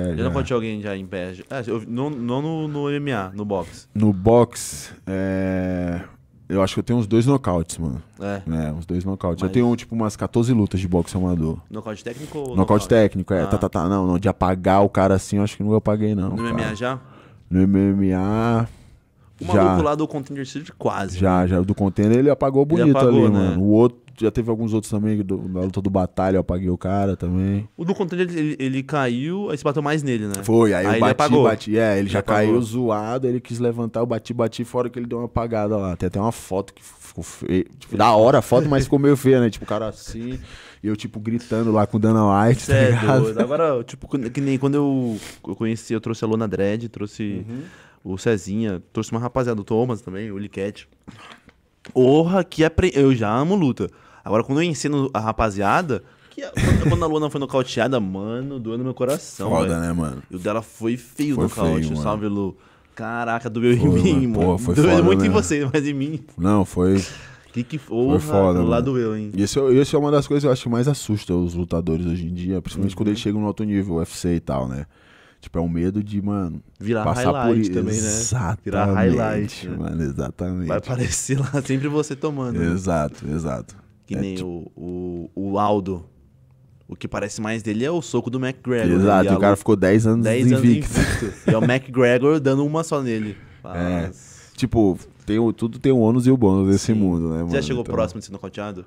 É, já não contei alguém já em pé. Ah, eu, não não no, no MMA, no boxe. No boxe, é... eu acho que eu tenho uns dois nocautes, mano. É. É, uns dois nocautes. Mas... Eu tenho, tipo, umas 14 lutas de boxe amador. Nocaute técnico ou Nocaute, nocaute? técnico, é. Ah. Tá, tá, tá. Não, não, de apagar o cara assim, eu acho que nunca apaguei, não. No cara. MMA já? No MMA... O já. maluco lá do Contender City quase. Já, né? já. O do Contender ele apagou bonito ele apagou, ali, né? mano. O outro, já teve alguns outros também, do, na luta do Batalha, eu apaguei o cara também. O do Contender ele, ele caiu, aí você bateu mais nele, né? Foi, aí, aí eu bati, apagou. bati. É, ele, já apagou. caiu zoado, ele quis levantar, eu bati, bati, fora que ele deu uma apagada lá. Tem até uma foto que ficou feia. Tipo, da hora a foto, mas ficou meio feia, né? Tipo, o cara assim. E eu, tipo, gritando lá com o Dana White. tá é Agora, tipo, que nem quando eu, eu conheci, eu trouxe a Lona Dredd, trouxe. Uhum o Cezinha, trouxe uma rapaziada, o Thomas também, o Liquete. Porra, que apre... eu já amo luta. Agora, quando eu ensino a rapaziada, que quando a Luana foi nocauteada, mano, doeu no meu coração. Foda, véio. né, mano? E o dela foi feio foi no nocaute, salve, Lu. Caraca, doeu foi, em mim, mano. Porra, foi doeu foda, muito né? em você, mas em mim. Não, foi. Que que porra, foi foda, lá doeu, hein? E isso, é isso é uma das coisas que eu acho que mais assusta os lutadores hoje em dia, principalmente uhum. quando eles chegam no alto nível, UFC e tal, né? Tipo, é um medo de, mano. Virar passar highlight por... também, exatamente, né? Virar highlight. Né? Mano, exatamente. Vai aparecer lá sempre você tomando. Né? Exato, exato. Que é nem tipo... o, o, o Aldo. O que parece mais dele é o soco do McGregor. Né? Exato, né? o cara ficou 10 anos invicto. Anos invicto. e é o McGregor dando uma só nele. Mas... É. Tipo, tem o, tudo tem o ônus e o bônus desse mundo, né, mano? Já chegou então... próximo de ser nocauteado?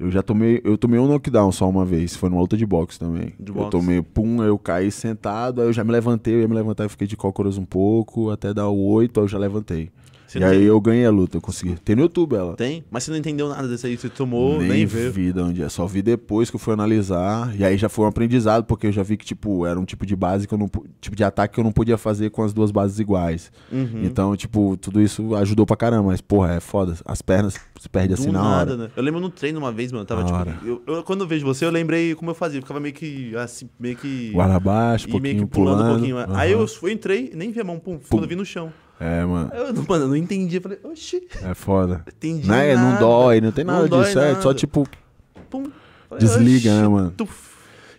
Eu já tomei, eu tomei um knockdown só uma vez, foi numa luta de boxe também. De eu tomei, pum, eu caí sentado, aí eu já me levantei, eu ia me levantar, e fiquei de cócoras um pouco, até dar o oito, aí eu já levantei. Você e aí eu ganhei a luta, eu consegui. Tem no YouTube ela. Tem, mas você não entendeu nada disso aí, você tomou, nem, nem viu. vi de onde é. Só vi depois que eu fui analisar. E aí já foi um aprendizado, porque eu já vi que, tipo, era um tipo de base que eu não. Tipo de ataque que eu não podia fazer com as duas bases iguais. Uhum. Então, tipo, tudo isso ajudou pra caramba. Mas, porra, é foda. As pernas se perdem assim nada, na hora. Né? Eu lembro no treino uma vez, mano. Tava, na tipo. Eu, eu, quando eu vejo você, eu lembrei como eu fazia. Eu ficava meio que assim, meio que. Guarda abaixo, um pouquinho, meio que pulando, pulando um pouquinho. Uhum. Aí eu, eu entrei, nem vi a mão, pum, pum. quando eu vi no chão. É, mano. Eu, mano, eu não entendi. Eu falei, oxi. É foda. Entendi. Né? Não, é, não dói, não tem nada não disso. É nada. É só tipo. Pum. Falei, Desliga, né, oxi, né, mano? Tuf.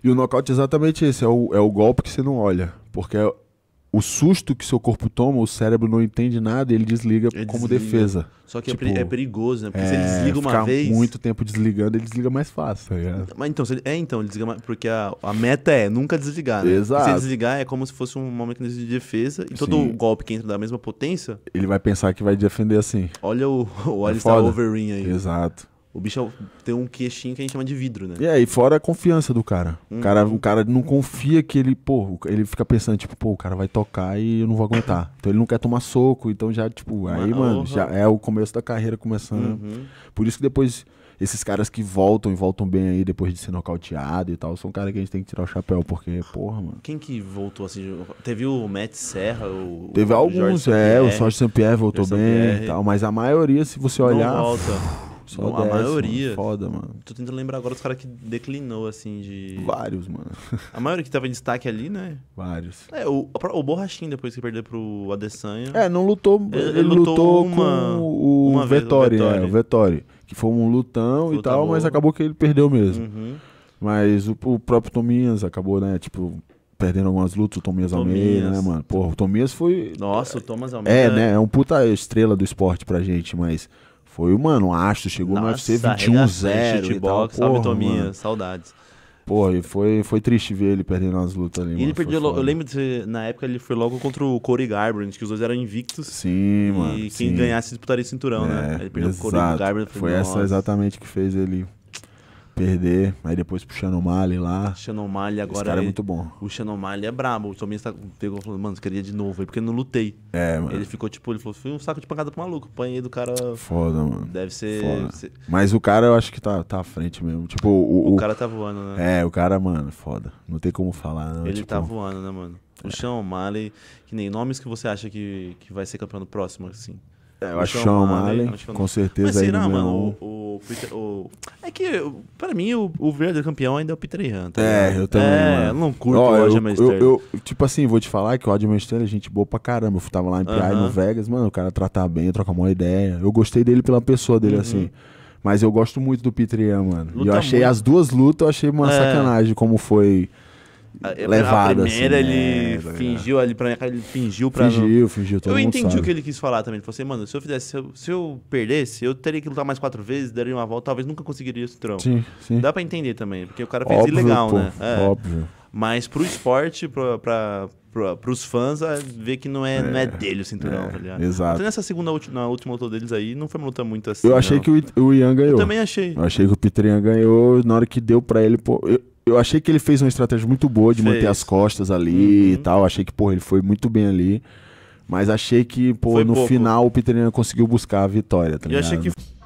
E o nocaute é exatamente esse. É o, é o golpe que você não olha. Porque é, o susto que seu corpo toma, o cérebro não entende nada e ele desliga como defesa. Só que é tipo, é perigoso, né? Porque é, se ele é, desliga uma vez. muito tempo desligando, ele desliga mais fácil. É. Mas então, ele, é então, ele desliga mais, Porque a, a, meta é nunca desligar, né? Exato. se desligar é como se fosse um mecanismo de defesa e todo Sim. golpe que entra da mesma potência. Ele vai pensar que vai defender assim. Olha o, o é Alistair é Overring aí. Exato. O bicho é tem um queixinho que a gente chama de vidro, né? É, e fora a confiança do cara. Hum. O uhum. cara. O cara não confia que ele, pô, ele fica pensando, tipo, pô, o cara vai tocar e eu não vou aguentar. então ele não quer tomar soco, então já, tipo, aí, mano, já é o começo da carreira começando. Uhum. Por isso que depois, esses caras que voltam e voltam bem aí depois de ser nocauteado e tal, são caras que a gente tem que tirar o chapéu, porque, porra, mano. Quem que voltou assim? Teve o Matt Serra, o. Teve o alguns, é, o Jorge Saint-Pierre voltou Jorge bem e tal, mas a maioria, se você olhar. Não volta. Só não, a maioria. Mano, foda, mano. Tô tentando lembrar agora dos caras que declinou, assim, de. Vários, mano. A maioria que tava em destaque ali, né? Vários. É, o, o Borrachinho, depois que perdeu pro Adesanya. É, não lutou. Ele, ele lutou, uma, com o, uma Vettori, vez, o é, Vettori, o Vettori. Que foi um lutão Luta e tal, boa. mas acabou que ele perdeu mesmo. Uhum. Mas o, o próprio Tominhas acabou, né? Tipo, perdendo algumas lutas, o Tomias, Tomias. Almeida, né, mano? Porra, o Tomias foi. Nossa, o Thomas é, Almeida. É, né? É um puta estrela do esporte pra gente, mas foi, mano, um astro, chegou Nossa, no UFC 21-0. Box, salve Tominha, saudades. Porra, e foi, foi triste ver ele perdendo as lutas ali. E mano, ele perdeu, eu lembro de, na época ele foi logo contra o Corey Garbrandt, que os dois eram invictos. Sim, mano. E quem sim. ganhasse disputaria o cinturão, né? é, né? Ele perdeu exato. o Corey Garbrandt. Foi, foi essa exatamente que fez ele Perder, aí depois pro Shannon Mali lá. Shannon Mali agora. Esse cara é, é muito bom. O Shannon Mali é brabo. O Tominha tá pegou e falou, mano, queria de novo aí, porque eu não lutei. É, mano. Ele ficou tipo, ele falou, fui um saco de pancada pro maluco. Apanhei do cara. Foda, mano. Deve ser, ser. Mas o cara eu acho que tá, tá à frente mesmo. Tipo, o, o, o cara tá voando, né? É, o cara, mano, é foda. Não tem como falar, não. Né? Ele tipo... tá voando, né, mano? O é. Sean que nem nomes que você acha que, que vai ser campeão no próximo, assim. É, eu acho que é Sean Malen, é com certeza Mas será, é mano, o, o, Peter, o, É que, pra mim, o, o verdadeiro campeão ainda é o Peter Ian, tá É, eu também, é, mano. não curto o Adrian eu, eu, eu, Tipo assim, vou te falar que o Adrian Sterling é gente boa pra caramba. Eu tava lá em PI, uh -huh. no Vegas, mano, o cara tratar bem, troca uma ideia. Eu gostei dele pela pessoa dele, uh uhum. -huh. assim. Mas eu gosto muito do Peter Ian, mano. Luta e eu achei muito. as duas lutas, eu achei uma é. sacanagem como foi... Ah, levado A assim, primeira assim, ele né? fingiu ali pra minha cara, ele fingiu pra. Fingiu, fingiu, todo Eu entendi sabe. o que ele quis falar também. Ele falou assim, mano, se eu fizesse, se eu, se eu, perdesse, eu teria que lutar mais quatro vezes, daria uma volta, talvez nunca conseguiria esse trampo. Sim, sim. Dá pra entender também, porque o cara fez óbvio, ilegal, pô, né? É. Óbvio. Mas pro esporte, pra, pra, pra, pros fãs, é ver que não é, é, não é dele o cinturão, é, tá ligado? Exato. Então nessa segunda na última luta deles aí, não foi uma luta muito assim. Eu achei não. que o, o Ian ganhou. Eu também achei. Eu achei que o Peter Ian ganhou na hora que deu pra ele, pô. Eu, eu achei que ele fez uma estratégia muito boa de fez. manter as costas ali uhum. e tal. Achei que, porra, ele foi muito bem ali. Mas achei que, pô, no pouco. final o Peter conseguiu buscar a vitória, tá ligado? E achei que